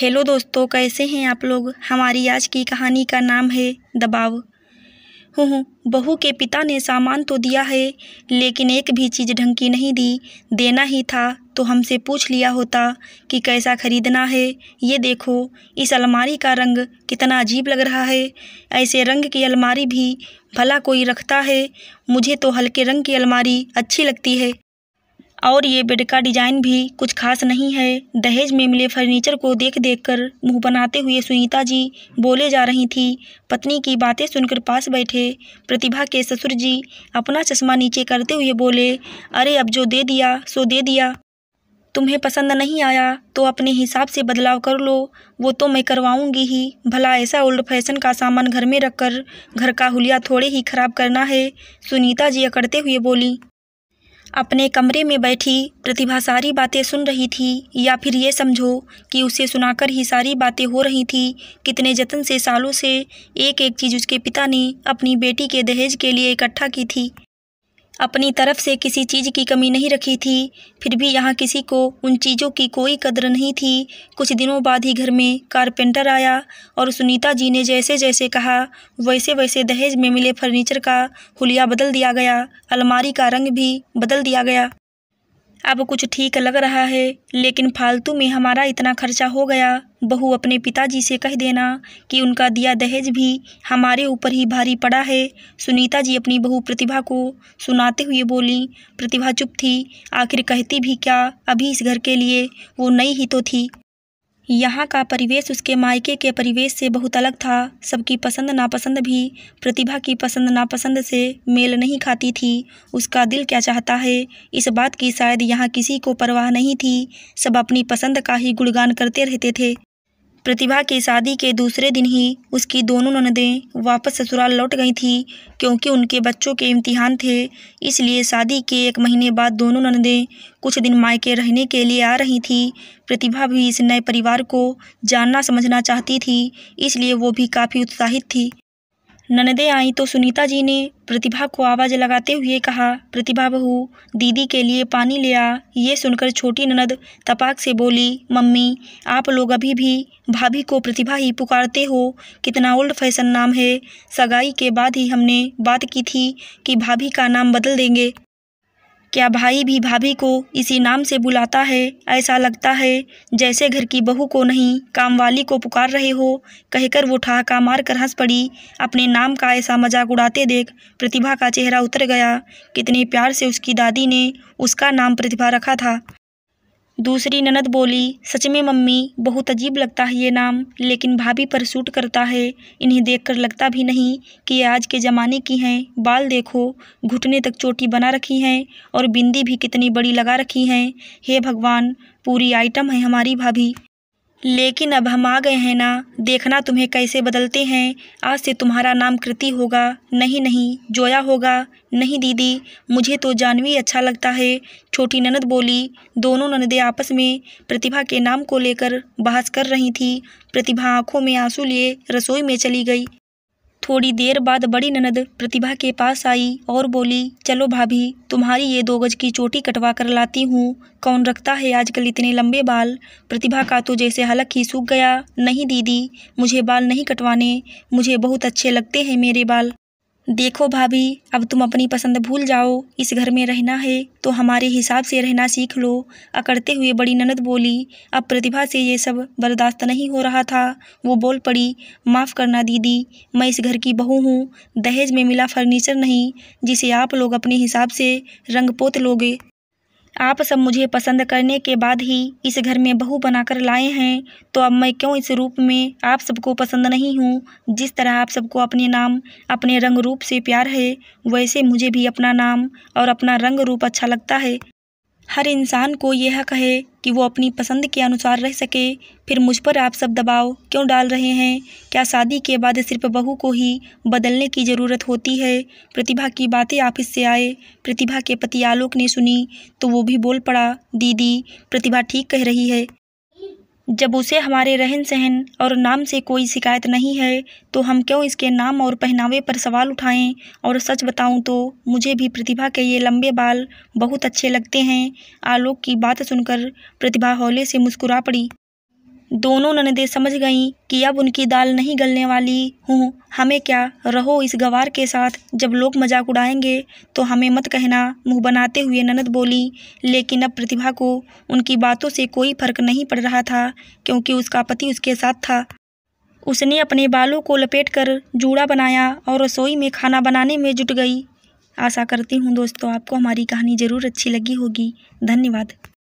hello दोस्तों कैसे हैं आप लोग हमारी आज की कहानी का नाम है दबाव हूँ बहू के पिता ने सामान तो दिया है लेकिन एक भी चीज़ ढंग की नहीं दी देना ही था तो हमसे पूछ लिया होता कि कैसा खरीदना है ये देखो इस अलमारी का रंग कितना अजीब लग रहा है ऐसे रंग की अलमारी भी भला कोई रखता है मुझे तो हल्के रंग की अलमारी अच्छी लगती है और ये बेड का डिजाइन भी कुछ खास नहीं है दहेज में मिले फर्नीचर को देख देख कर मुँह बनाते हुए सुनीता जी बोले जा रही थी पत्नी की बातें सुनकर पास बैठे प्रतिभा के ससुर जी अपना चश्मा नीचे करते हुए बोले अरे अब जो दे दिया सो दे दिया तुम्हें पसंद नहीं आया तो अपने हिसाब से बदलाव कर लो वो तो मैं करवाऊंगी ही भला ऐसा ओल्ड फैशन का सामान घर में रखकर घर का हुलिया थोड़े ही खराब करना है सुनीता जी अकड़ते हुए बोली अपने कमरे में बैठी प्रतिभा सारी बातें सुन रही थी या फिर ये समझो कि उसे सुनाकर ही सारी बातें हो रही थी कितने जतन से सालों से एक एक चीज़ उसके पिता ने अपनी बेटी के दहेज के लिए इकट्ठा की थी अपनी तरफ से किसी चीज़ की कमी नहीं रखी थी फिर भी यहाँ किसी को उन चीज़ों की कोई कदर नहीं थी कुछ दिनों बाद ही घर में कारपेंटर आया और सुनीता जी ने जैसे जैसे कहा वैसे वैसे दहेज में मिले फर्नीचर का हुलिया बदल दिया गया अलमारी का रंग भी बदल दिया गया अब कुछ ठीक लग रहा है लेकिन फालतू में हमारा इतना खर्चा हो गया बहू अपने पिताजी से कह देना कि उनका दिया दहेज भी हमारे ऊपर ही भारी पड़ा है सुनीता जी अपनी बहू प्रतिभा को सुनाते हुए बोली प्रतिभा चुप थी आखिर कहती भी क्या अभी इस घर के लिए वो नई ही तो थी यहाँ का परिवेश उसके मायके के परिवेश से बहुत अलग था सबकी पसंद नापसंद भी प्रतिभा की पसंद नापसंद से मेल नहीं खाती थी उसका दिल क्या चाहता है इस बात की शायद यहाँ किसी को परवाह नहीं थी सब अपनी पसंद का ही गुणगान करते रहते थे प्रतिभा की शादी के दूसरे दिन ही उसकी दोनों ननदें वापस ससुराल लौट गई थीं क्योंकि उनके बच्चों के इम्तिहान थे इसलिए शादी के एक महीने बाद दोनों ननदें कुछ दिन मायके रहने के लिए आ रही थीं प्रतिभा भी इस नए परिवार को जानना समझना चाहती थी इसलिए वो भी काफ़ी उत्साहित थी ननदे आई तो सुनीता जी ने प्रतिभा को आवाज़ लगाते हुए कहा प्रतिभा बहू दीदी के लिए पानी ले आ ये सुनकर छोटी ननद तपाक से बोली मम्मी आप लोग अभी भी भाभी को प्रतिभा ही पुकारते हो कितना ओल्ड फैशन नाम है सगाई के बाद ही हमने बात की थी कि भाभी का नाम बदल देंगे क्या भाई भी भाभी को इसी नाम से बुलाता है ऐसा लगता है जैसे घर की बहू को नहीं कामवाली को पुकार रहे हो कहकर वो ठहाका मार कर हंस पड़ी अपने नाम का ऐसा मजाक उड़ाते देख प्रतिभा का चेहरा उतर गया कितने प्यार से उसकी दादी ने उसका नाम प्रतिभा रखा था दूसरी ननद बोली सच में मम्मी बहुत अजीब लगता है ये नाम लेकिन भाभी पर सूट करता है इन्हें देखकर लगता भी नहीं कि ये आज के ज़माने की हैं बाल देखो घुटने तक चोटी बना रखी हैं और बिंदी भी कितनी बड़ी लगा रखी हैं हे भगवान पूरी आइटम है हमारी भाभी लेकिन अब हम आ गए हैं ना देखना तुम्हें कैसे बदलते हैं आज से तुम्हारा नाम कृति होगा नहीं नहीं जोया होगा नहीं दीदी मुझे तो जानवी अच्छा लगता है छोटी ननद बोली दोनों ननदें आपस में प्रतिभा के नाम को लेकर बहस कर रही थी प्रतिभा आंखों में आंसू लिए रसोई में चली गई थोड़ी देर बाद बड़ी ननद प्रतिभा के पास आई और बोली चलो भाभी तुम्हारी ये दो गज की चोटी कटवा कर लाती हूँ कौन रखता है आजकल इतने लंबे बाल प्रतिभा का तो जैसे हलक ही सूख गया नहीं दीदी मुझे बाल नहीं कटवाने मुझे बहुत अच्छे लगते हैं मेरे बाल देखो भाभी अब तुम अपनी पसंद भूल जाओ इस घर में रहना है तो हमारे हिसाब से रहना सीख लो अकड़ते हुए बड़ी ननद बोली अब प्रतिभा से ये सब बर्दाश्त नहीं हो रहा था वो बोल पड़ी माफ़ करना दीदी मैं इस घर की बहू हूँ दहेज में मिला फर्नीचर नहीं जिसे आप लोग अपने हिसाब से रंग पोत लोगे आप सब मुझे पसंद करने के बाद ही इस घर में बहू बनाकर लाए हैं तो अब मैं क्यों इस रूप में आप सबको पसंद नहीं हूँ जिस तरह आप सबको अपने नाम अपने रंग रूप से प्यार है वैसे मुझे भी अपना नाम और अपना रंग रूप अच्छा लगता है हर इंसान को यह कहे कि वो अपनी पसंद के अनुसार रह सके फिर मुझ पर आप सब दबाव क्यों डाल रहे हैं क्या शादी के बाद सिर्फ बहू को ही बदलने की ज़रूरत होती है प्रतिभा की बातें ऑफिस से आए प्रतिभा के पति आलोक ने सुनी तो वो भी बोल पड़ा दीदी प्रतिभा ठीक कह रही है जब उसे हमारे रहन सहन और नाम से कोई शिकायत नहीं है तो हम क्यों इसके नाम और पहनावे पर सवाल उठाएं और सच बताऊं तो मुझे भी प्रतिभा के ये लंबे बाल बहुत अच्छे लगते हैं आलोक की बात सुनकर प्रतिभा हौले से मुस्कुरा पड़ी दोनों ननदे समझ गईं कि अब उनकी दाल नहीं गलने वाली हूँ हमें क्या रहो इस गवार के साथ जब लोग मजाक उड़ाएंगे तो हमें मत कहना मुंह बनाते हुए ननद बोली लेकिन अब प्रतिभा को उनकी बातों से कोई फर्क नहीं पड़ रहा था क्योंकि उसका पति उसके साथ था उसने अपने बालों को लपेटकर जूड़ा बनाया और रसोई में खाना बनाने में जुट गई आशा करती हूँ दोस्तों आपको हमारी कहानी ज़रूर अच्छी लगी होगी धन्यवाद